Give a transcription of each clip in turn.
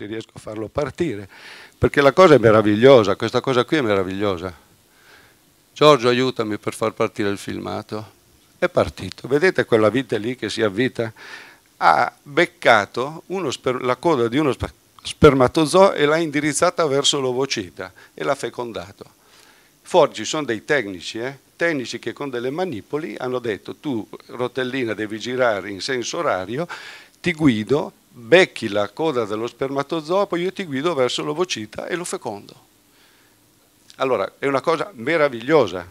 se riesco a farlo partire, perché la cosa è meravigliosa, questa cosa qui è meravigliosa. Giorgio aiutami per far partire il filmato. È partito, vedete quella vite lì che si avvita? Ha beccato la coda di uno sper spermatozoo e l'ha indirizzata verso l'ovocita e l'ha fecondato. Fuori ci sono dei tecnici, eh? tecnici che con delle manipoli hanno detto tu rotellina devi girare in senso orario, ti guido becchi la coda dello spermatozoo, poi io ti guido verso l'ovocita e lo fecondo. Allora, è una cosa meravigliosa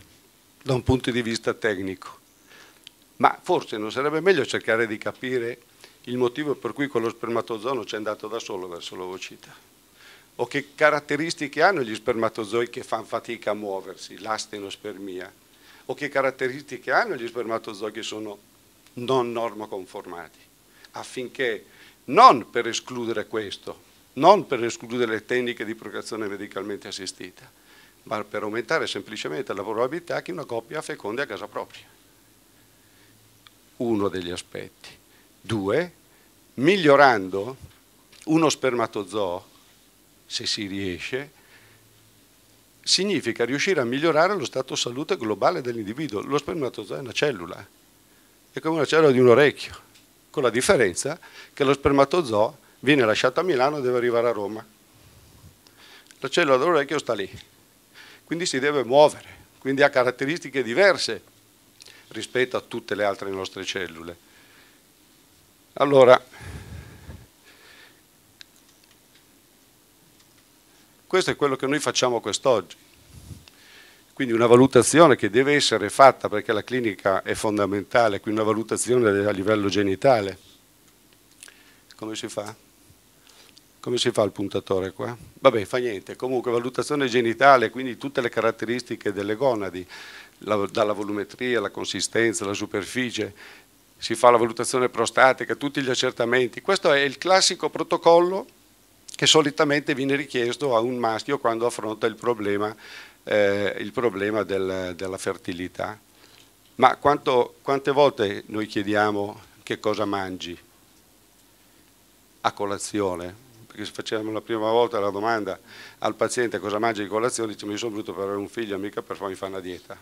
da un punto di vista tecnico, ma forse non sarebbe meglio cercare di capire il motivo per cui quello spermatozoo non c'è andato da solo verso l'ovocita? O che caratteristiche hanno gli spermatozoi che fanno fatica a muoversi, l'astenospermia? O che caratteristiche hanno gli spermatozoi che sono non normoconformati? Affinché non per escludere questo, non per escludere le tecniche di procreazione medicalmente assistita, ma per aumentare semplicemente la probabilità che una coppia fecondi a casa propria. Uno degli aspetti. Due, migliorando uno spermatozoo, se si riesce, significa riuscire a migliorare lo stato salute globale dell'individuo. Lo spermatozoo è una cellula, è come una cellula di un orecchio con la differenza che lo spermatozoo viene lasciato a Milano e deve arrivare a Roma. La cellula dell'orecchio sta lì, quindi si deve muovere, quindi ha caratteristiche diverse rispetto a tutte le altre nostre cellule. Allora, questo è quello che noi facciamo quest'oggi. Quindi una valutazione che deve essere fatta perché la clinica è fondamentale, quindi una valutazione a livello genitale. Come si fa? Come si fa il puntatore qua? Vabbè, fa niente. Comunque valutazione genitale, quindi tutte le caratteristiche delle gonadi, la, dalla volumetria, la consistenza, la superficie, si fa la valutazione prostatica, tutti gli accertamenti. Questo è il classico protocollo che solitamente viene richiesto a un maschio quando affronta il problema, eh, il problema del, della fertilità. Ma quanto, quante volte noi chiediamo che cosa mangi a colazione? Perché se facciamo la prima volta la domanda al paziente cosa mangi di colazione, dice mi sono venuto per avere un figlio, mica per farmi fare una dieta.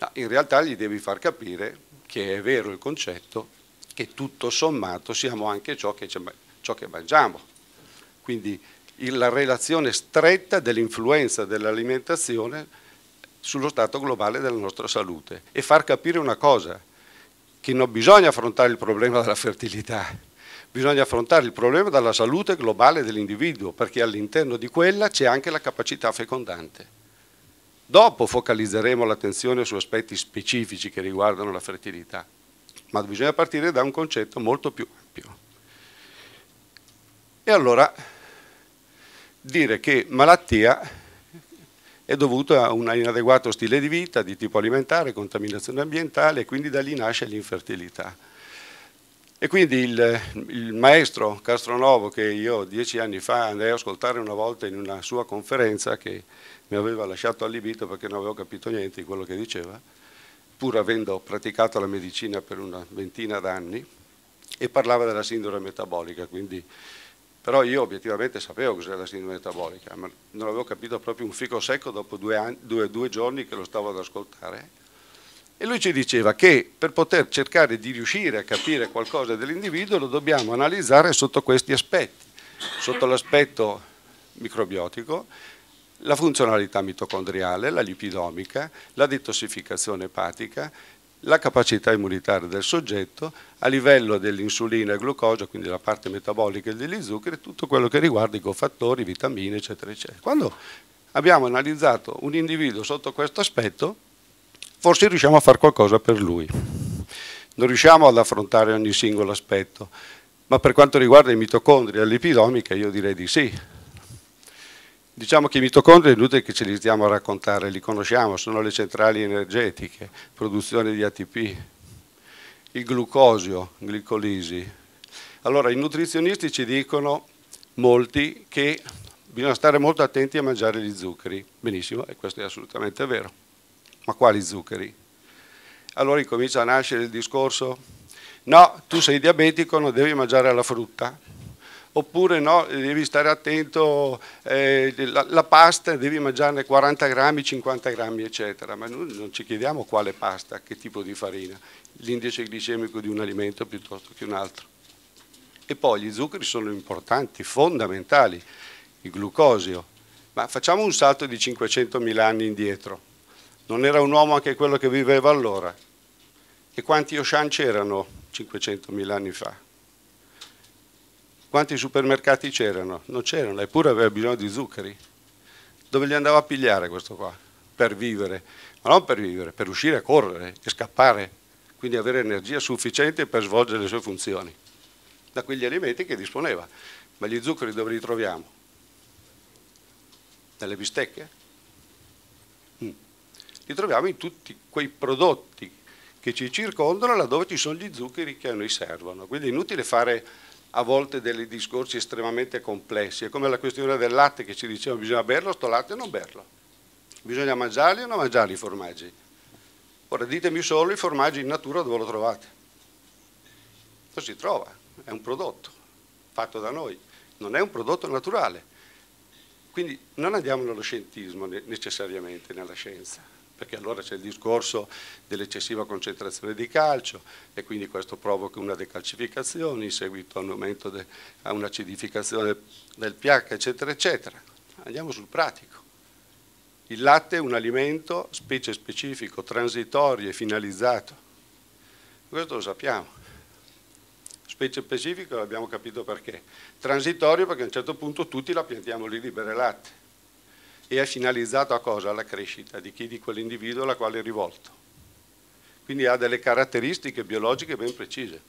No, in realtà gli devi far capire che è vero il concetto, che tutto sommato siamo anche ciò che, ciò che mangiamo quindi la relazione stretta dell'influenza dell'alimentazione sullo stato globale della nostra salute e far capire una cosa, che non bisogna affrontare il problema della fertilità, bisogna affrontare il problema della salute globale dell'individuo, perché all'interno di quella c'è anche la capacità fecondante. Dopo focalizzeremo l'attenzione su aspetti specifici che riguardano la fertilità, ma bisogna partire da un concetto molto più ampio. E allora dire che malattia è dovuta a un inadeguato stile di vita di tipo alimentare, contaminazione ambientale e quindi da lì nasce l'infertilità. E quindi il, il, maestro Castronovo, che io dieci anni fa andai a ascoltare una volta in una sua conferenza, che mi aveva lasciato allibito perché non avevo capito niente di quello che diceva, pur avendo praticato la medicina per una ventina d'anni, e parlava della sindrome metabolica, quindi però io obiettivamente sapevo cos'era la sindrome metabolica, ma non avevo capito proprio un fico secco dopo due, anni, due, due giorni che lo stavo ad ascoltare. E lui ci diceva che per poter cercare di riuscire a capire qualcosa dell'individuo lo dobbiamo analizzare sotto questi aspetti, sotto l'aspetto microbiotico, la funzionalità mitocondriale, la lipidomica, la detossificazione epatica, la capacità immunitaria del soggetto a livello dell'insulina e glucosio, quindi la parte metabolica e degli zuccheri, tutto quello che riguarda i cofattori, vitamine, eccetera, eccetera. Quando abbiamo analizzato un individuo sotto questo aspetto, forse riusciamo a fare qualcosa per lui. Non riusciamo ad affrontare ogni singolo aspetto, ma per quanto riguarda i mitocondri e l'epidomica, io direi di sì, Diciamo che i mitocondri è inutile che ce li stiamo a raccontare, li conosciamo, sono le centrali energetiche, produzione di ATP, il glucosio, glicolisi. Allora i nutrizionisti ci dicono, molti, che bisogna stare molto attenti a mangiare gli zuccheri. Benissimo, e questo è assolutamente vero. Ma quali zuccheri? Allora incomincia a nascere il discorso, no, tu sei diabetico, non devi mangiare la frutta oppure no, devi stare attento, eh, la, la, pasta devi mangiarne 40 grammi, 50 grammi, eccetera. Ma noi non ci chiediamo quale pasta, che tipo di farina, l'indice glicemico di un alimento piuttosto che un altro. E poi gli zuccheri sono importanti, fondamentali, il glucosio. Ma facciamo un salto di 500.000 anni indietro. Non era un uomo anche quello che viveva allora? E quanti Oshan c'erano 500.000 anni fa? Quanti supermercati c'erano? Non c'erano, eppure aveva bisogno di zuccheri. Dove li andava a pigliare questo qua? Per vivere, ma non per vivere, per uscire a correre e scappare, quindi avere energia sufficiente per svolgere le sue funzioni, da quegli alimenti che disponeva. Ma gli zuccheri dove li troviamo? Nelle bistecche? Mm. Li troviamo in tutti quei prodotti che ci circondano laddove ci sono gli zuccheri che a noi servono. Quindi è inutile fare a volte dei discorsi estremamente complessi. È come la questione del latte che ci diceva bisogna berlo, sto latte o non berlo. Bisogna mangiarli o non mangiarli i formaggi. Ora ditemi solo i formaggi in natura dove lo trovate. Lo si trova, è un prodotto fatto da noi, non è un prodotto naturale. Quindi non andiamo nello scientismo necessariamente, nella scienza perché allora c'è il discorso dell'eccessiva concentrazione di calcio e quindi questo provoca una decalcificazione in seguito a un aumento de, a una del pH eccetera eccetera. Andiamo sul pratico. Il latte è un alimento specie specifico, transitorio e finalizzato. Questo lo sappiamo. Specie specifico l'abbiamo capito perché. Transitorio perché a un certo punto tutti la piantiamo lì di bere latte e è finalizzato a cosa? Alla crescita di chi di quell'individuo alla quale è rivolto. Quindi ha delle caratteristiche biologiche ben precise.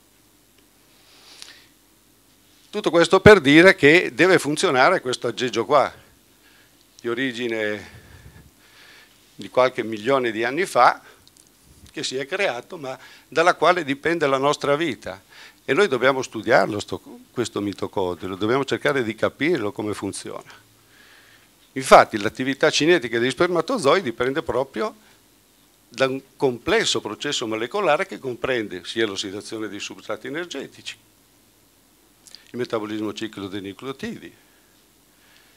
Tutto questo per dire che deve funzionare questo aggeggio qua, di origine di qualche milione di anni fa, che si è creato, ma dalla quale dipende la nostra vita. E noi dobbiamo studiarlo sto, questo mitocondrio, dobbiamo cercare di capirlo come funziona. Infatti l'attività cinetica degli spermatozoidi dipende proprio da un complesso processo molecolare che comprende sia l'ossidazione dei substrati energetici, il metabolismo ciclo dei nucleotidi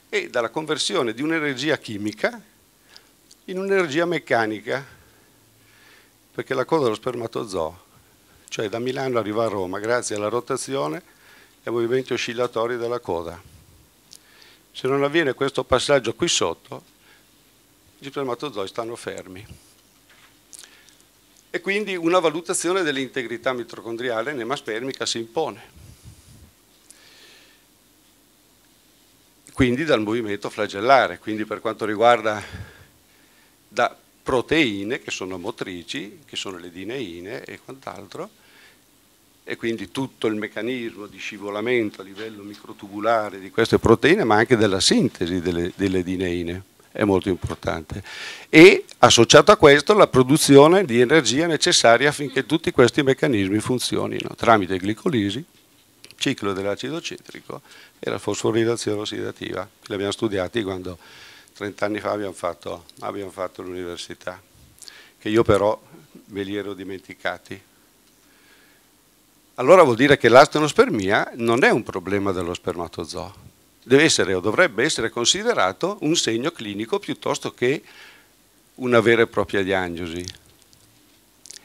e dalla conversione di un'energia chimica in un'energia meccanica, perché la coda dello spermatozoo, cioè da Milano arriva a Roma grazie alla rotazione e ai movimenti oscillatori della coda. Se non avviene questo passaggio qui sotto, gli spermatozoi stanno fermi. E quindi una valutazione dell'integrità mitocondriale nemaspermica si impone. Quindi dal movimento flagellare, quindi per quanto riguarda da proteine che sono motrici, che sono le dineine e quant'altro, e quindi tutto il meccanismo di scivolamento a livello microtubulare di queste proteine, ma anche della sintesi delle, delle dineine è molto importante. E associato a questo la produzione di energia necessaria affinché tutti questi meccanismi funzionino tramite glicolisi, ciclo dell'acido citrico e la fosforilazione ossidativa. Li abbiamo studiati quando 30 anni fa abbiamo fatto, fatto l'università, che io però ve li ero dimenticati allora vuol dire che l'astenospermia non è un problema dello spermatozoo, deve essere o dovrebbe essere considerato un segno clinico piuttosto che una vera e propria diagnosi.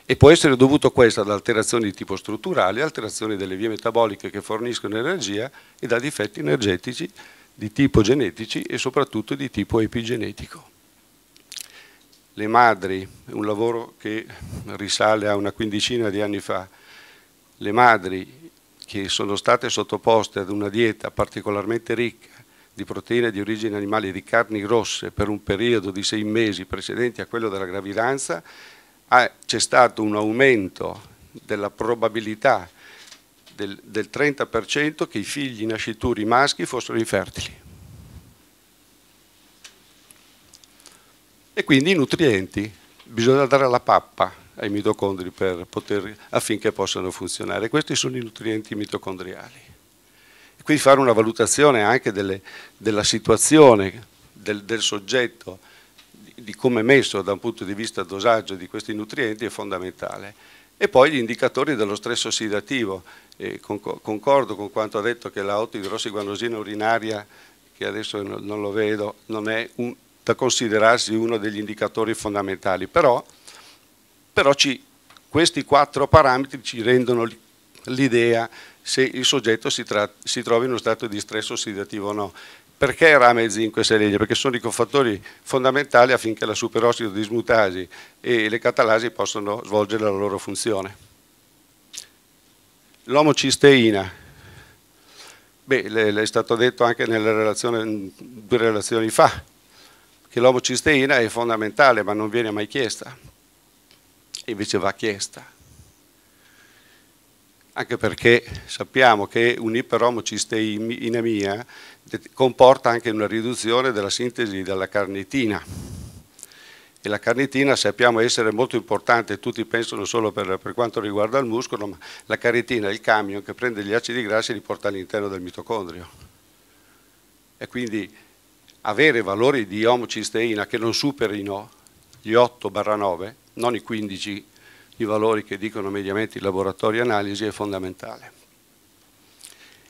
E può essere dovuto questo ad alterazioni di tipo strutturale, alterazioni delle vie metaboliche che forniscono energia e da difetti energetici di tipo genetici e soprattutto di tipo epigenetico. Le madri, un lavoro che risale a una quindicina di anni fa, le madri che sono state sottoposte ad una dieta particolarmente ricca di proteine di origine animale e di carni rosse per un periodo di sei mesi precedenti a quello della gravidanza, c'è stato un aumento della probabilità del, del 30% che i figli nascituri maschi fossero infertili. E quindi i nutrienti, bisogna dare la pappa, ai mitocondri poter, affinché possano funzionare. Questi sono i nutrienti mitocondriali. quindi fare una valutazione anche delle, della situazione del, del soggetto, di, di come è messo da un punto di vista dosaggio di questi nutrienti è fondamentale. E poi gli indicatori dello stress ossidativo. E concordo con quanto ha detto che l'autoidrossiguanosina urinaria, che adesso non lo vedo, non è un, da considerarsi uno degli indicatori fondamentali, però però ci, questi quattro parametri ci rendono l'idea se il soggetto si, si trova in uno stato di stress ossidativo o no. Perché rame e zinco e selegna? Perché sono i cofattori fondamentali affinché la superossido dismutasi e le catalasi possano svolgere la loro funzione. L'omocisteina, Beh, l'è stato detto anche nelle relazioni, due relazioni fa, che l'omocisteina è fondamentale ma non viene mai chiesta e invece va chiesta. Anche perché sappiamo che un'iperomocisteinemia comporta anche una riduzione della sintesi della carnitina e la carnitina sappiamo essere molto importante, tutti pensano solo per, per, quanto riguarda il muscolo, ma la carnitina è il camion che prende gli acidi grassi e li porta all'interno del mitocondrio. E quindi avere valori di omocisteina che non superino gli 8-9 non i 15 i valori che dicono mediamente i laboratori analisi, è fondamentale.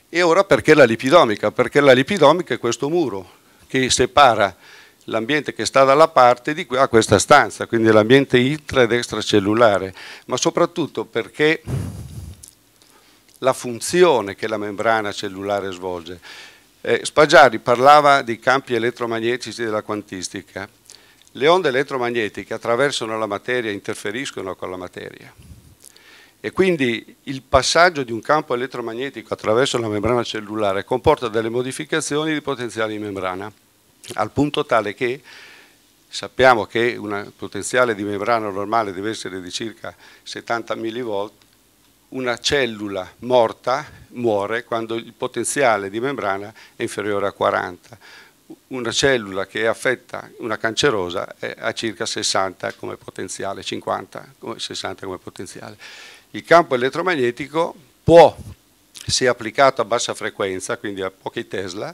E ora perché la lipidomica? Perché la lipidomica è questo muro che separa l'ambiente che sta dalla parte di qua, questa stanza, quindi l'ambiente intra ed extracellulare, ma soprattutto perché la funzione che la membrana cellulare svolge. Eh, Spaggiari parlava di campi elettromagnetici della quantistica, le onde elettromagnetiche attraversano la materia, interferiscono con la materia. E quindi il passaggio di un campo elettromagnetico attraverso la membrana cellulare comporta delle modificazioni di potenziale di membrana, al punto tale che sappiamo che un potenziale di membrana normale deve essere di circa 70 mV, una cellula morta muore quando il potenziale di membrana è inferiore a 40 una cellula che è affetta, una cancerosa, è a circa 60 come potenziale, 50, 60 come potenziale. Il campo elettromagnetico può, se applicato a bassa frequenza, quindi a pochi Tesla,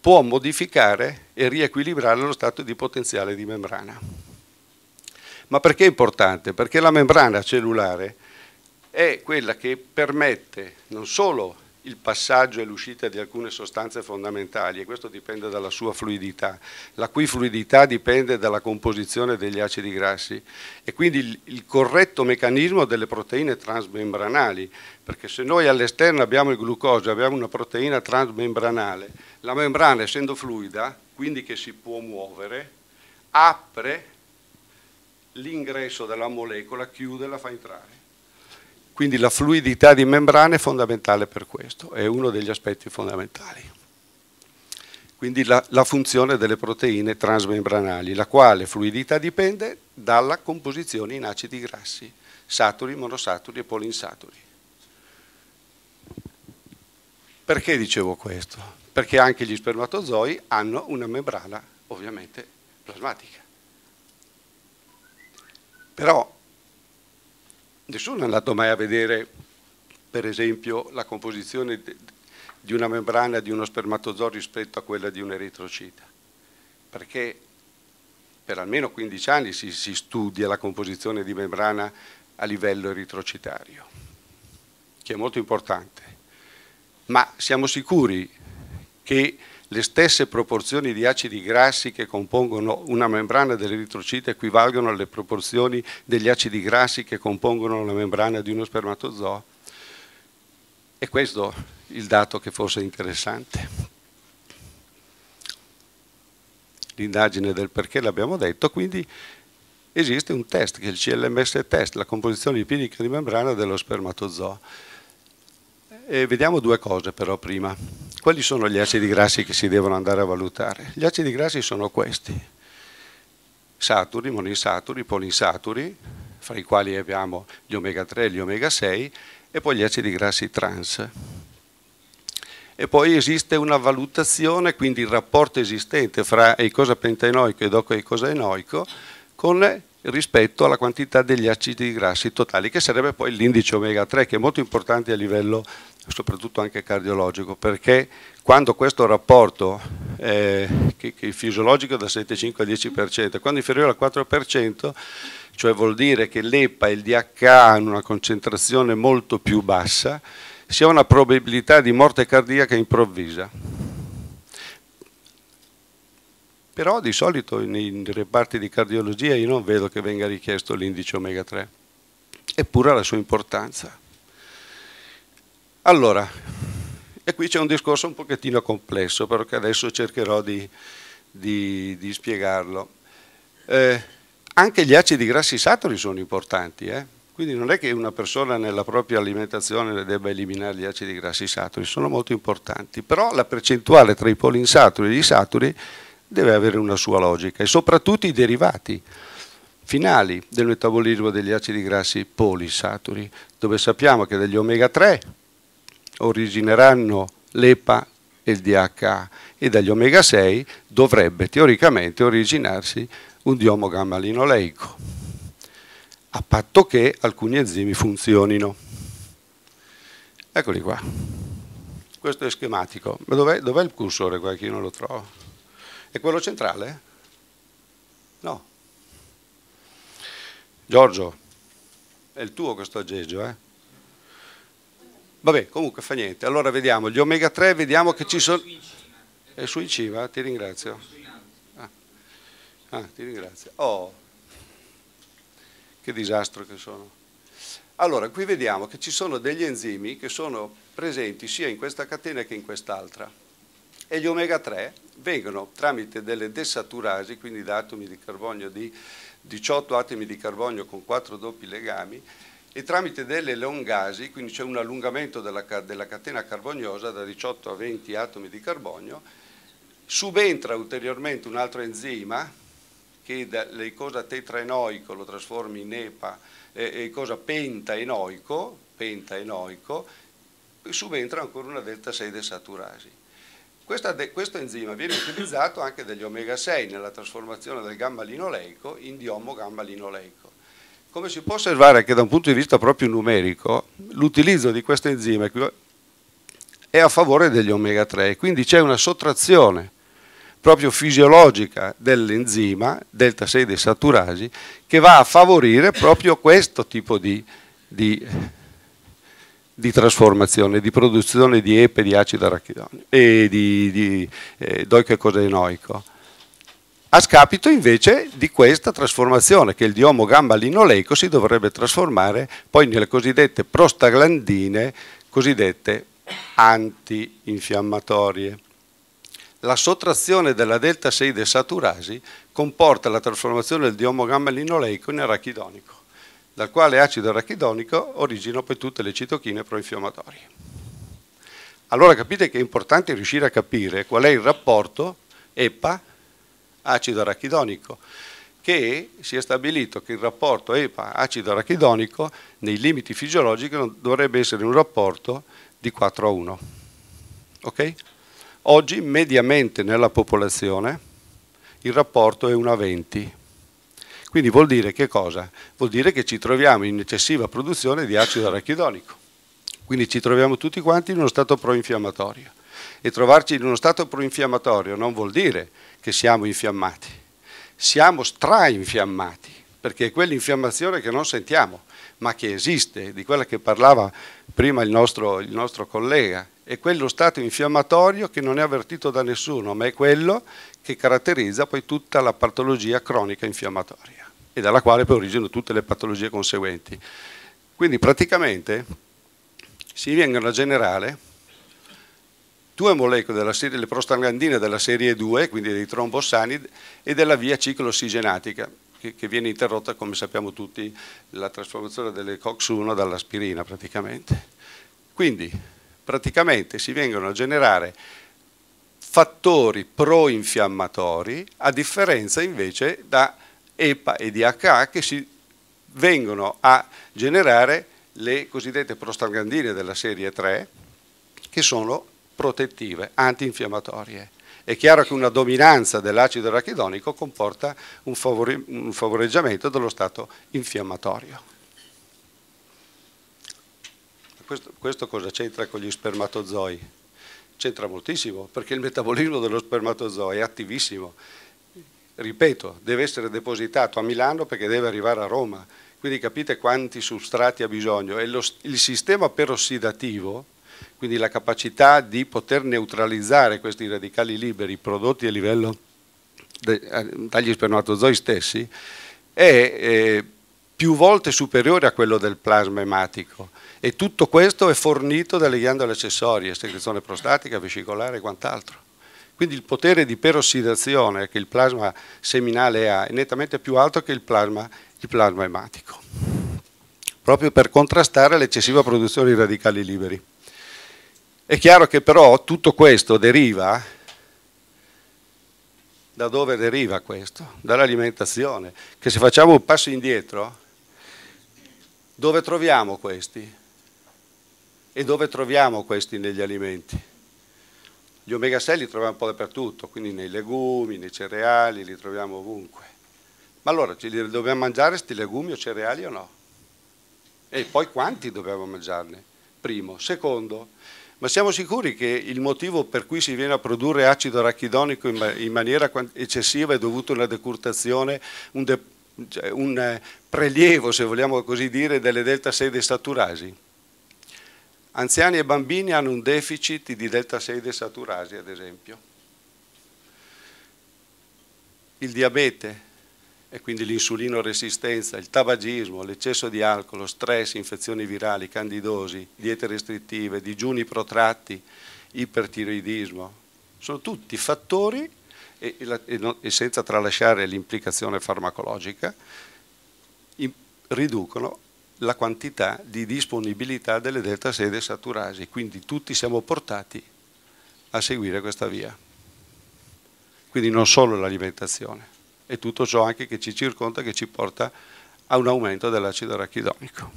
può modificare e riequilibrare lo stato di potenziale di membrana. Ma perché è importante? Perché la membrana cellulare è quella che permette non solo il passaggio e l'uscita di alcune sostanze fondamentali e questo dipende dalla sua fluidità, la cui fluidità dipende dalla composizione degli acidi grassi e quindi il, il corretto meccanismo delle proteine transmembranali, perché se noi all'esterno abbiamo il glucosio, abbiamo una proteina transmembranale, la membrana essendo fluida, quindi che si può muovere, apre l'ingresso della molecola, chiude e la fa entrare. Quindi la fluidità di membrana è fondamentale per questo, è uno degli aspetti fondamentali. Quindi la, la funzione delle proteine transmembranali, la quale fluidità dipende dalla composizione in acidi grassi, saturi, monosaturi e polinsaturi. Perché dicevo questo? Perché anche gli spermatozoi hanno una membrana ovviamente plasmatica. Però nessuno è andato mai a vedere, per esempio, la composizione di una membrana di uno spermatozoo rispetto a quella di un eritrocita, perché per almeno 15 anni si, si studia la composizione di membrana a livello eritrocitario, che è molto importante. Ma siamo sicuri che le stesse proporzioni di acidi grassi che compongono una membrana dell'eritrocita equivalgono alle proporzioni degli acidi grassi che compongono la membrana di uno spermatozoo? E questo il dato che forse è interessante. L'indagine del perché l'abbiamo detto, quindi esiste un test che è il CLMS test, la composizione lipidica di membrana dello spermatozoo. E vediamo due cose però prima. Quali sono gli acidi grassi che si devono andare a valutare? Gli acidi grassi sono questi, saturi, monisaturi, polinsaturi, fra i quali abbiamo gli omega 3, e gli omega 6 e poi gli acidi grassi trans. E poi esiste una valutazione, quindi il rapporto esistente fra eicosapentaenoico ed ocoicosenoico con rispetto alla quantità degli acidi grassi totali, che sarebbe poi l'indice omega 3, che è molto importante a livello soprattutto anche cardiologico, perché quando questo rapporto eh, che, che fisiologico è da 7,5 al 10%, quando è inferiore al 4%, cioè vuol dire che l'EPA e il DHA hanno una concentrazione molto più bassa, si ha una probabilità di morte cardiaca improvvisa. Però di solito nei reparti di cardiologia io non vedo che venga richiesto l'indice omega 3, eppure ha la sua importanza. Allora, e qui c'è un discorso un pochettino complesso, però che adesso cercherò di, di, di spiegarlo. Eh, anche gli acidi grassi saturi sono importanti, eh? quindi non è che una persona nella propria alimentazione debba eliminare gli acidi grassi saturi, sono molto importanti, però la percentuale tra i polinsaturi e gli saturi deve avere una sua logica e soprattutto i derivati finali del metabolismo degli acidi grassi polisaturi, dove sappiamo che degli omega 3 origineranno l'EPA e il DHA e dagli omega 6 dovrebbe teoricamente originarsi un diomo gamma linoleico, a patto che alcuni enzimi funzionino. Eccoli qua. Questo è schematico. Ma dov'è, dov il cursore qua che io non lo trovo? È quello centrale? No. Giorgio, è il tuo questo aggeggio, eh? Vabbè, comunque fa niente. Allora vediamo, gli omega 3, vediamo che ci sono... È su in cima, eh, ti ringrazio. Ah. ah, ti ringrazio. Oh, che disastro che sono. Allora, qui vediamo che ci sono degli enzimi che sono presenti sia in questa catena che in quest'altra. E gli omega 3 vengono tramite delle desaturasi, quindi da atomi di carbonio di 18 atomi di carbonio con 4 doppi legami, e tramite delle elongasi, quindi c'è un allungamento della, della catena carboniosa da 18 a 20 atomi di carbonio, subentra ulteriormente un altro enzima che dall'icosa tetraenoico lo trasformi in EPA, eh, icosa pentaenoico, pentaenoico, subentra ancora una delta 6 desaturasi. De, questo enzima viene utilizzato anche dagli omega 6 nella trasformazione del gamma linoleico in diomo gamma linoleico. Come si può osservare che da un punto di vista proprio numerico l'utilizzo di questo enzima è a favore degli omega 3, quindi c'è una sottrazione proprio fisiologica dell'enzima, delta 6 desaturasi, che va a favorire proprio questo tipo di, di, di trasformazione, di produzione di EPE, di acido arachidonico e di, di eh, doico e cosenoico a scapito invece di questa trasformazione che il diomo gamba linoleico si dovrebbe trasformare poi nelle cosiddette prostaglandine, cosiddette antinfiammatorie. La sottrazione della delta 6 desaturasi comporta la trasformazione del diomo gamba linoleico in arachidonico, dal quale acido arachidonico origina poi tutte le citochine proinfiammatorie. Allora capite che è importante riuscire a capire qual è il rapporto EPA acido arachidonico, che si è stabilito che il rapporto EPA-acido arachidonico nei limiti fisiologici dovrebbe essere un rapporto di 4 a 1. Okay? Oggi mediamente nella popolazione il rapporto è 1 a 20. Quindi vuol dire che cosa? Vuol dire che ci troviamo in eccessiva produzione di acido arachidonico. Quindi ci troviamo tutti quanti in uno stato proinfiammatorio. E trovarci in uno stato proinfiammatorio non vuol dire che siamo infiammati, siamo strainfiammati, perché è quell'infiammazione che non sentiamo, ma che esiste, di quella che parlava prima il nostro, il nostro collega, è quello stato infiammatorio che non è avvertito da nessuno, ma è quello che caratterizza poi tutta la patologia cronica infiammatoria e dalla quale poi originano tutte le patologie conseguenti. Quindi praticamente si vengono a generare due molecole della serie, le prostaglandine della serie 2, quindi dei trombossanid, e della via cicloossigenatica, che, che viene interrotta, come sappiamo tutti, la trasformazione delle COX-1 dall'aspirina praticamente. Quindi praticamente si vengono a generare fattori pro-infiammatori, a differenza invece da EPA e DHA che si vengono a generare le cosiddette prostaglandine della serie 3, che sono protettive, antinfiammatorie. È chiaro che una dominanza dell'acido arachidonico comporta un, favore, un favoreggiamento dello stato infiammatorio. Questo, questo cosa c'entra con gli spermatozoi? C'entra moltissimo, perché il metabolismo dello spermatozoo è attivissimo. Ripeto, deve essere depositato a Milano perché deve arrivare a Roma. Quindi capite quanti substrati ha bisogno. E lo, il sistema perossidativo, quindi la capacità di poter neutralizzare questi radicali liberi prodotti a livello de, eh, dagli spermatozoi stessi è eh, più volte superiore a quello del plasma ematico e tutto questo è fornito dalle ghiandole accessorie, secrezione prostatica, vescicolare e quant'altro. Quindi il potere di perossidazione che il plasma seminale ha è nettamente più alto che il plasma, il plasma ematico, proprio per contrastare l'eccessiva produzione di radicali liberi. È chiaro che però tutto questo deriva, da dove deriva questo? Dall'alimentazione, che se facciamo un passo indietro, dove troviamo questi? E dove troviamo questi negli alimenti? Gli omega 6 li troviamo un po' dappertutto, quindi nei legumi, nei cereali, li troviamo ovunque. Ma allora ci dobbiamo mangiare questi legumi o cereali o no? E poi quanti dobbiamo mangiarne? Primo. Secondo, ma siamo sicuri che il motivo per cui si viene a produrre acido arachidonico in, maniera eccessiva è dovuto a una decurtazione, un, de cioè un eh, prelievo, se vogliamo così dire, delle delta 6 desaturasi? Anziani e bambini hanno un deficit di delta 6 desaturasi, ad esempio. Il diabete, e quindi l'insulino resistenza, il tabagismo, l'eccesso di alcol, stress, infezioni virali, candidosi, diete restrittive, digiuni protratti, ipertiroidismo. Sono tutti fattori, e, e, e senza tralasciare l'implicazione farmacologica, in, riducono la quantità di disponibilità delle delta sede saturasi, quindi tutti siamo portati a seguire questa via. Quindi non solo l'alimentazione e tutto ciò anche che ci circonda che ci porta a un aumento dell'acido arachidonico.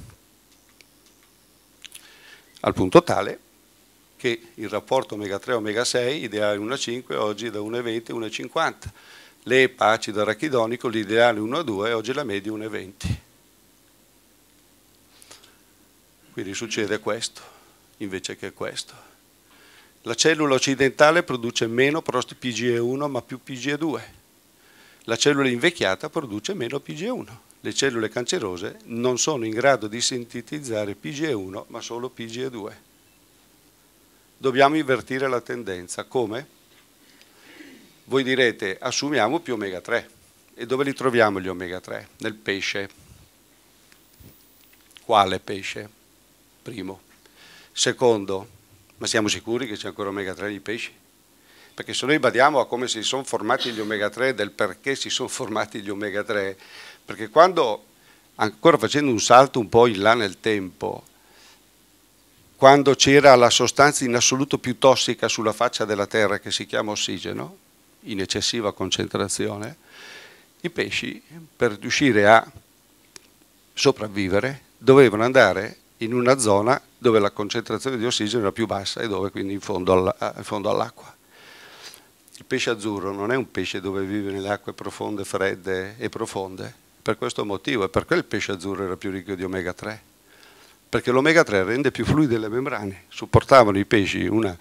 Al punto tale che il rapporto omega 3 omega 6 ideale 1 5 oggi è da 1,20 a 1,50. L'EPA acido arachidonico l'ideale 1 2 oggi la media 1,20. Quindi succede questo invece che questo. La cellula occidentale produce meno PGE1 ma più PGE2 la cellula invecchiata produce meno PG1. Le cellule cancerose non sono in grado di sintetizzare PG1 ma solo PG2. Dobbiamo invertire la tendenza. Come? Voi direte assumiamo più omega 3. E dove li troviamo gli omega 3? Nel pesce. Quale pesce? Primo. Secondo, ma siamo sicuri che c'è ancora omega 3 nei pesci? perché se noi badiamo a come si sono formati gli omega 3, del perché si sono formati gli omega 3, perché quando, ancora facendo un salto un po' in là nel tempo, quando c'era la sostanza in assoluto più tossica sulla faccia della Terra che si chiama ossigeno, in eccessiva concentrazione, i pesci per riuscire a sopravvivere dovevano andare in una zona dove la concentrazione di ossigeno era più bassa e dove quindi in fondo all'acqua. Il pesce azzurro non è un pesce dove vive nelle acque profonde, fredde e profonde. Per questo motivo, è perché il pesce azzurro era più ricco di omega 3? Perché l'omega 3 rende più fluide le membrane, supportavano i pesci una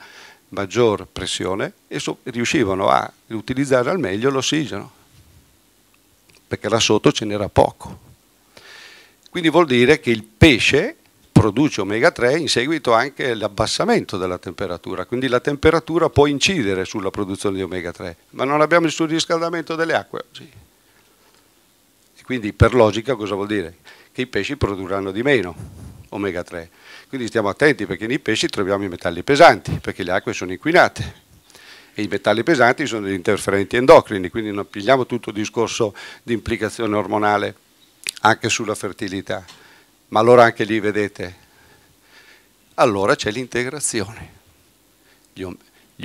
maggior pressione e so, riuscivano a utilizzare al meglio l'ossigeno, perché là sotto ce n'era poco. Quindi vuol dire che il pesce produce omega 3 in seguito anche l'abbassamento della temperatura, quindi la temperatura può incidere sulla produzione di omega 3, ma non abbiamo il surriscaldamento delle acque. Sì. E quindi per logica cosa vuol dire? Che i pesci produrranno di meno omega 3. Quindi stiamo attenti perché nei pesci troviamo i metalli pesanti, perché le acque sono inquinate, e i metalli pesanti sono degli interferenti endocrini, quindi non pigliamo tutto il discorso di implicazione ormonale anche sulla fertilità. Ma allora anche lì, vedete, allora c'è l'integrazione. Gli,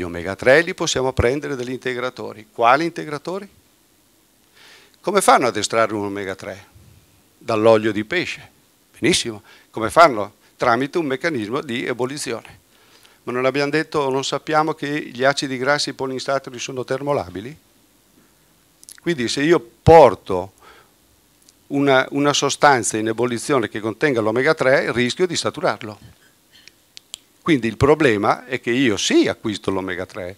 omega 3 li possiamo prendere dagli integratori. Quali integratori? Come fanno ad estrarre un omega 3? Dall'olio di pesce. Benissimo. Come fanno? Tramite un meccanismo di ebollizione. Ma non abbiamo detto, non sappiamo che gli acidi grassi polinsaturi sono termolabili? Quindi se io porto una, una sostanza in ebollizione che contenga l'omega 3 il rischio di saturarlo. Quindi il problema è che io sì acquisto l'omega 3,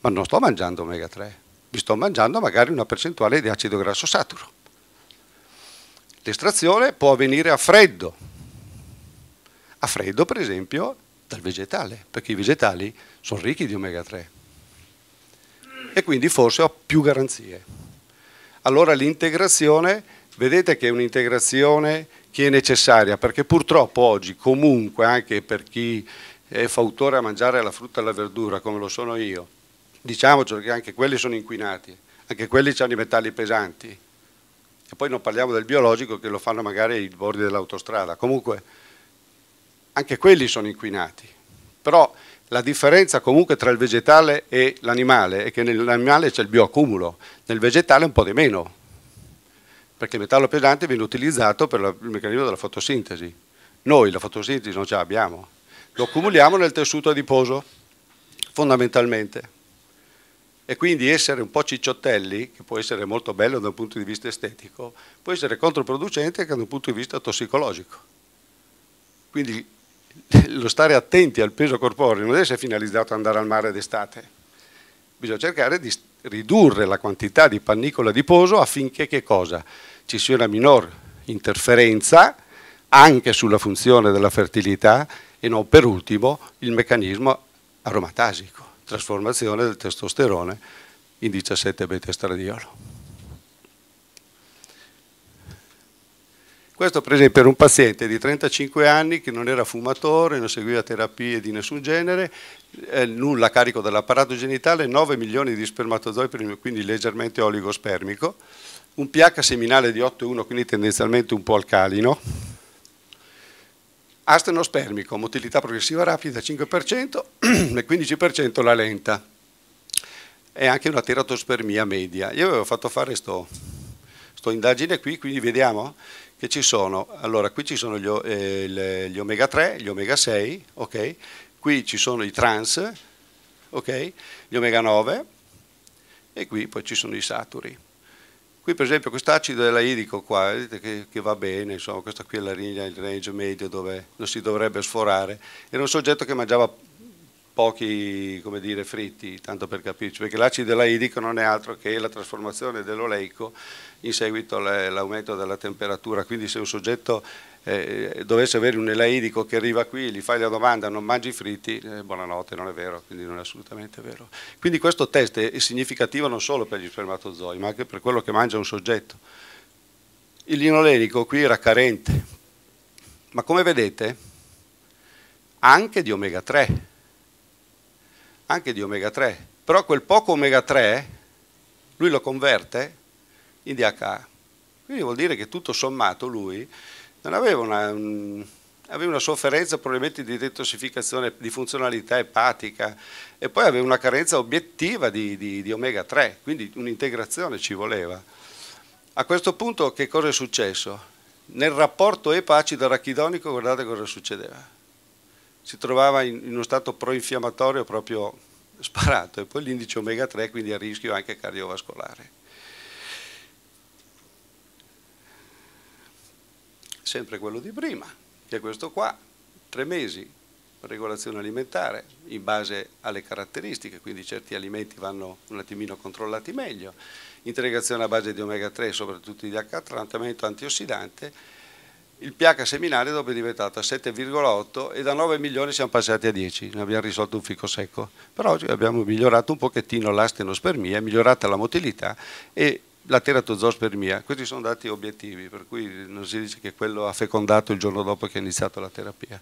ma non sto mangiando omega 3, mi sto mangiando magari una percentuale di acido grasso saturo. L'estrazione può avvenire a freddo, a freddo per esempio dal vegetale, perché i vegetali sono ricchi di omega 3 e quindi forse ho più garanzie. Allora l'integrazione Vedete che è un'integrazione che è necessaria perché purtroppo oggi comunque anche per chi è fautore a mangiare la frutta e la verdura come lo sono io, diciamoci che anche quelli sono inquinati, anche quelli hanno i metalli pesanti e poi non parliamo del biologico che lo fanno magari ai bordi dell'autostrada, comunque anche quelli sono inquinati, però la differenza comunque tra il vegetale e l'animale è che nell'animale c'è il bioaccumulo, nel vegetale un po' di meno perché il metallo pesante viene utilizzato per il meccanismo della fotosintesi. Noi la fotosintesi non ce l'abbiamo, lo accumuliamo nel tessuto adiposo, fondamentalmente. E quindi essere un po' cicciottelli, che può essere molto bello da un punto di vista estetico, può essere controproducente anche da un punto di vista tossicologico. Quindi lo stare attenti al peso corporeo non deve essere finalizzato ad andare al mare d'estate. Bisogna cercare di ridurre la quantità di pannicola adiposo affinché che cosa? ci sia una minor interferenza anche sulla funzione della fertilità e non per ultimo il meccanismo aromatasico, trasformazione del testosterone in 17-beta-estradiolo. Questo per esempio era un paziente di 35 anni che non era fumatore, non seguiva terapie di nessun genere, eh, nulla a carico dell'apparato genitale, 9 milioni di spermatozoi, quindi leggermente oligospermico, un pH seminale di 8,1, quindi tendenzialmente un po' alcalino, astenospermico, motilità progressiva rapida 5% e 15% la lenta, e anche una teratospermia media. Io avevo fatto fare questa indagine qui, quindi vediamo che ci sono, allora qui ci sono gli, eh, gli omega 3, gli omega 6, ok? Qui ci sono i trans, ok? Gli omega 9 e qui poi ci sono i saturi. Qui per esempio quest'acido è l'airico qua, vedete che, che, va bene, insomma, questa qui è la linea, il range medio dove non si dovrebbe sforare. Era un soggetto che mangiava pochi come dire, fritti, tanto per capirci, perché l'acido dell'aidico non è altro che la trasformazione dell'oleico in seguito all'aumento della temperatura, quindi se un soggetto eh, eh dovesse avere un elaidico che arriva qui, gli fai la domanda, non mangi fritti, eh, buonanotte, non è vero, quindi non è assolutamente vero. Quindi questo test è significativo non solo per gli spermatozoi, ma anche per quello che mangia un soggetto. Il linolenico qui era carente, ma come vedete anche di omega 3, anche di omega 3, però quel poco omega 3 lui lo converte in DHA. Quindi vuol dire che tutto sommato lui non aveva una, un, aveva una sofferenza probabilmente di detossificazione, di funzionalità epatica e poi aveva una carenza obiettiva di, di, di omega 3, quindi un'integrazione ci voleva. A questo punto che cosa è successo? Nel rapporto epa arachidonico guardate cosa succedeva. Si trovava in, in uno stato proinfiammatorio proprio sparato e poi l'indice omega 3 quindi a rischio anche cardiovascolare. sempre quello di prima, che è questo qua, tre mesi, regolazione alimentare in base alle caratteristiche, quindi certi alimenti vanno un attimino controllati meglio, integrazione a base di omega 3, soprattutto di H, trattamento antiossidante, il pH seminale dopo è diventato a 7,8 e da 9 milioni siamo passati a 10, ne abbiamo risolto un fico secco, però abbiamo migliorato un pochettino l'astenospermia, migliorata la motilità e la teratozoospermia, questi sono dati obiettivi, per cui non si dice che quello ha fecondato il giorno dopo che ha iniziato la terapia.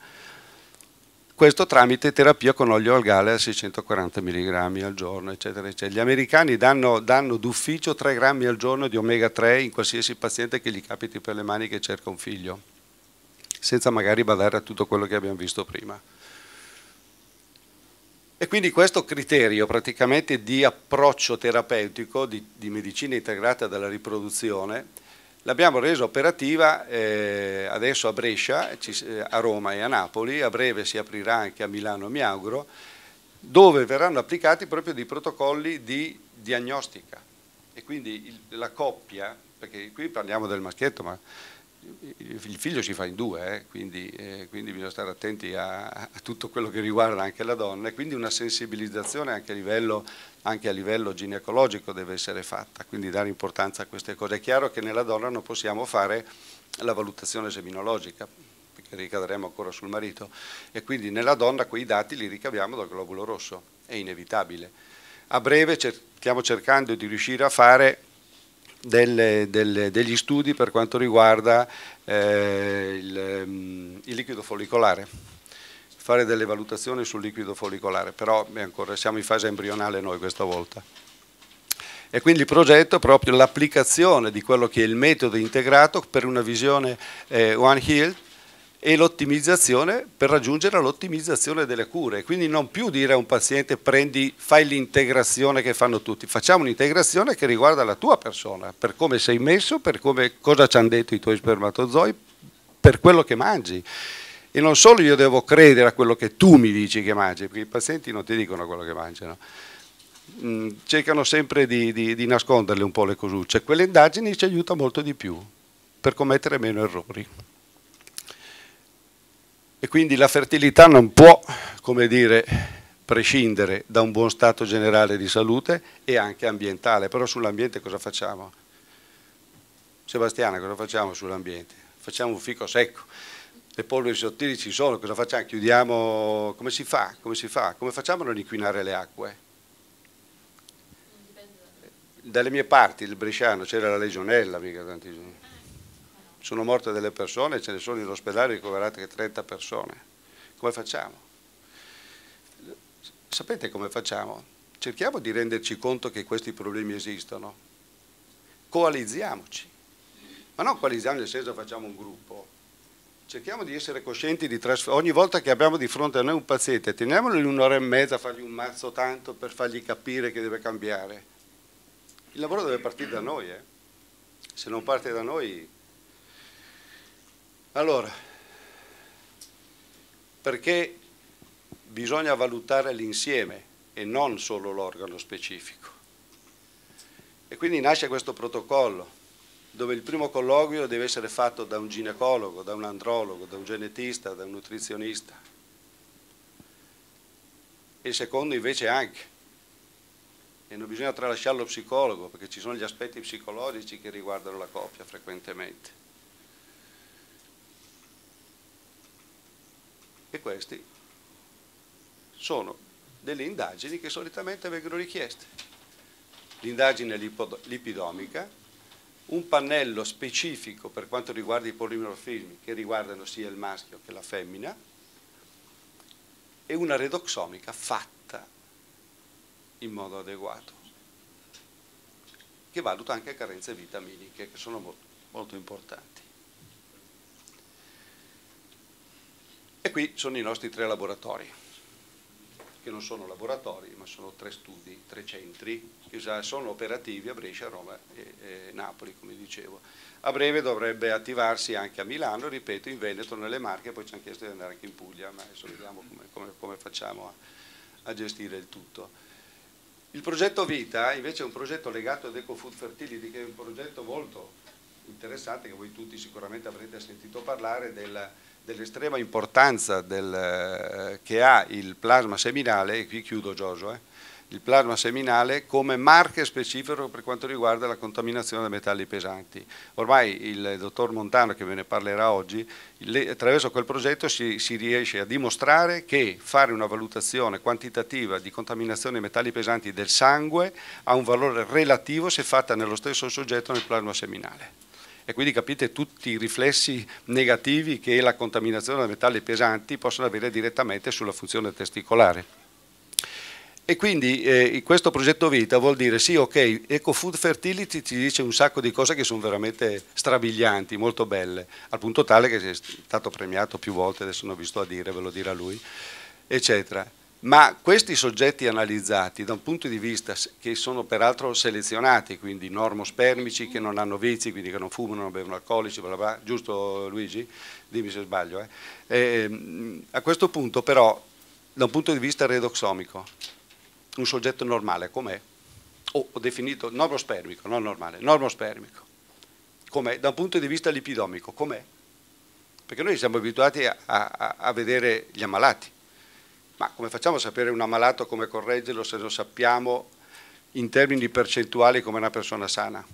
Questo tramite terapia con olio algale a 640 mg al giorno, eccetera, eccetera. Gli americani danno, danno d'ufficio 3 grammi al giorno di omega 3 in qualsiasi paziente che gli capiti per le mani che cerca un figlio, senza magari badare a tutto quello che abbiamo visto prima. E quindi questo criterio praticamente di approccio terapeutico di, di medicina integrata dalla riproduzione l'abbiamo reso operativa eh, adesso a Brescia, eh, a Roma e a Napoli, a breve si aprirà anche a Milano, mi auguro, dove verranno applicati proprio dei protocolli di diagnostica. E quindi il, la coppia, perché qui parliamo del maschietto, ma il figlio si fa in due, eh, quindi, eh, quindi, bisogna stare attenti a, a, tutto quello che riguarda anche la donna e quindi una sensibilizzazione anche a, livello, anche a, livello, ginecologico deve essere fatta, quindi dare importanza a queste cose. È chiaro che nella donna non possiamo fare la valutazione seminologica, perché ricadremo ancora sul marito, e quindi nella donna quei dati li ricaviamo dal globulo rosso, è inevitabile. A breve cer stiamo cercando di riuscire a fare delle, delle, degli studi per quanto riguarda eh, il, mm, il, liquido follicolare, fare delle valutazioni sul liquido follicolare, però ancora, siamo in fase embrionale noi questa volta. E quindi il progetto è proprio l'applicazione di quello che è il metodo integrato per una visione eh, One Health e l'ottimizzazione per raggiungere l'ottimizzazione delle cure. Quindi non più dire a un paziente prendi, fai l'integrazione che fanno tutti, facciamo un'integrazione che riguarda la tua persona, per come sei messo, per come, cosa ci hanno detto i tuoi spermatozoi, per quello che mangi. E non solo io devo credere a quello che tu mi dici che mangi, perché i pazienti non ti dicono quello che mangiano. Mm, cercano sempre di, di, di nasconderle un po' le cosucce. Quelle indagini ci aiuta molto di più per commettere meno errori. E quindi la fertilità non può, come dire, prescindere da un buon stato generale di salute e anche ambientale. Però sull'ambiente cosa facciamo? Sebastiana, cosa facciamo sull'ambiente? Facciamo un fico secco. Le polveri sottili ci sono, cosa facciamo? Chiudiamo, come si fa? Come, si fa? come facciamo a non inquinare le acque? Dalle mie parti, il bresciano, c'era la legionella, mica tanti giorni sono morte delle persone, ce ne sono in ospedale ricoverate che 30 persone. Come facciamo? Sapete come facciamo? Cerchiamo di renderci conto che questi problemi esistono. Coalizziamoci. Ma non coalizziamo nel senso facciamo un gruppo. Cerchiamo di essere coscienti di trasformare. Ogni volta che abbiamo di fronte a noi un paziente, teniamolo in un'ora e mezza, a fargli un mazzo tanto per fargli capire che deve cambiare. Il lavoro deve partire da noi. Eh? Se non parte da noi allora, perché bisogna valutare l'insieme e non solo l'organo specifico. E quindi nasce questo protocollo dove il primo colloquio deve essere fatto da un ginecologo, da un andrologo, da un genetista, da un nutrizionista. E il secondo invece anche. E non bisogna tralasciare lo psicologo perché ci sono gli aspetti psicologici che riguardano la coppia frequentemente. E queste sono delle indagini che solitamente vengono richieste. L'indagine lipidomica, un pannello specifico per quanto riguarda i polimorfismi che riguardano sia il maschio che la femmina e una redoxomica fatta in modo adeguato che valuta anche carenze vitaminiche che sono molto, molto importanti. E qui sono i nostri tre laboratori, che non sono laboratori ma sono tre studi, tre centri che sono operativi a Brescia, Roma e, e Napoli, come dicevo. A breve dovrebbe attivarsi anche a Milano, ripeto, in Veneto, nelle Marche, poi ci hanno chiesto di andare anche in Puglia, ma adesso vediamo come, come, come facciamo a, a gestire il tutto. Il progetto Vita invece è un progetto legato ad EcoFood Fertility, che è un progetto molto interessante che voi tutti sicuramente avrete sentito parlare della dell'estrema importanza del, eh, che ha il plasma seminale, e qui chiudo Giorgio, eh, il plasma seminale come marker specifico per quanto riguarda la contaminazione dei metalli pesanti. Ormai il dottor Montano, che ve ne parlerà oggi, attraverso quel progetto si, si riesce a dimostrare che fare una valutazione quantitativa di contaminazione dei metalli pesanti del sangue ha un valore relativo se fatta nello stesso soggetto nel plasma seminale e quindi capite tutti i riflessi negativi che la contaminazione da metalli pesanti possono avere direttamente sulla funzione testicolare. E quindi eh, questo progetto vita vuol dire sì, ok, EcoFood Fertility ci dice un sacco di cose che sono veramente strabilianti, molto belle, al punto tale che è stato premiato più volte, adesso non vi sto a dire, ve lo dirà lui, eccetera ma questi soggetti analizzati da un punto di vista che sono peraltro selezionati, quindi normospermici che non hanno vizi, quindi che non fumano, non bevono alcolici, bla bla, giusto Luigi? Dimmi se sbaglio. Eh. E, ehm, a questo punto però, da un punto di vista redoxomico, un soggetto normale com'è? Oh, definito normospermico, non normale, normospermico. Com'è? Da un punto di vista lipidomico, com'è? Perché noi siamo abituati a, a, a vedere gli ammalati ma come facciamo a sapere un ammalato come correggerlo se non sappiamo in termini percentuali come una persona sana?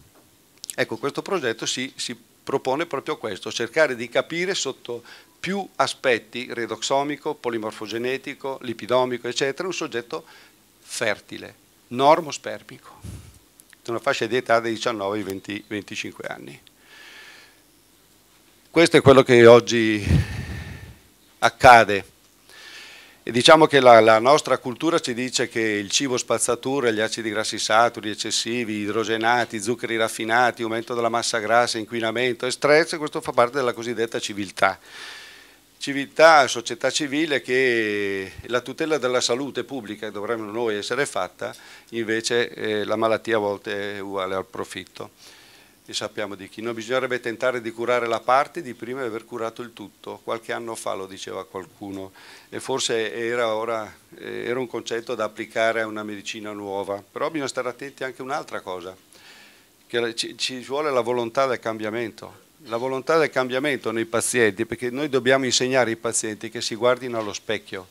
Ecco, questo progetto si, si propone proprio questo, cercare di capire sotto più aspetti, redoxomico, polimorfogenetico, lipidomico, eccetera, un soggetto fertile, normospermico, di una fascia di età dei 19-25 ai anni. Questo è quello che oggi accade e diciamo che la, la, nostra cultura ci dice che il cibo spazzatura, gli acidi grassi saturi eccessivi, idrogenati, zuccheri raffinati, aumento della massa grassa, inquinamento e stress, questo fa parte della cosiddetta civiltà. Civiltà, società civile che la tutela della salute pubblica dovremmo noi essere fatta, invece eh, la malattia a volte è uguale al profitto e sappiamo di chi. Noi bisognerebbe tentare di curare la parte di prima di aver curato il tutto. Qualche anno fa lo diceva qualcuno e forse era, ora, eh, era un concetto da applicare a una medicina nuova. Però bisogna stare attenti anche a un'altra cosa, che ci, ci vuole la volontà del cambiamento. La volontà del cambiamento nei pazienti, perché noi dobbiamo insegnare ai pazienti che si guardino allo specchio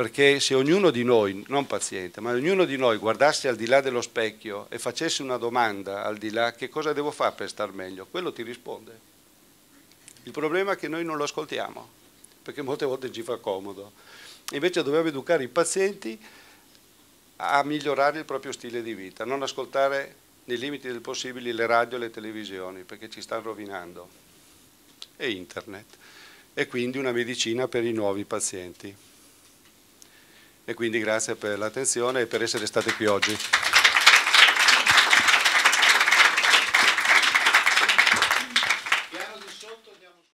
perché se ognuno di noi, non paziente, ma ognuno di noi guardasse al di là dello specchio e facesse una domanda al di là che cosa devo fare per star meglio, quello ti risponde. Il problema è che noi non lo ascoltiamo, perché molte volte ci fa comodo. Invece dobbiamo educare i pazienti a migliorare il proprio stile di vita, non ascoltare nei limiti del possibile le radio e le televisioni, perché ci stanno rovinando, e internet, e quindi una medicina per i nuovi pazienti e quindi grazie per l'attenzione e per essere stati qui oggi.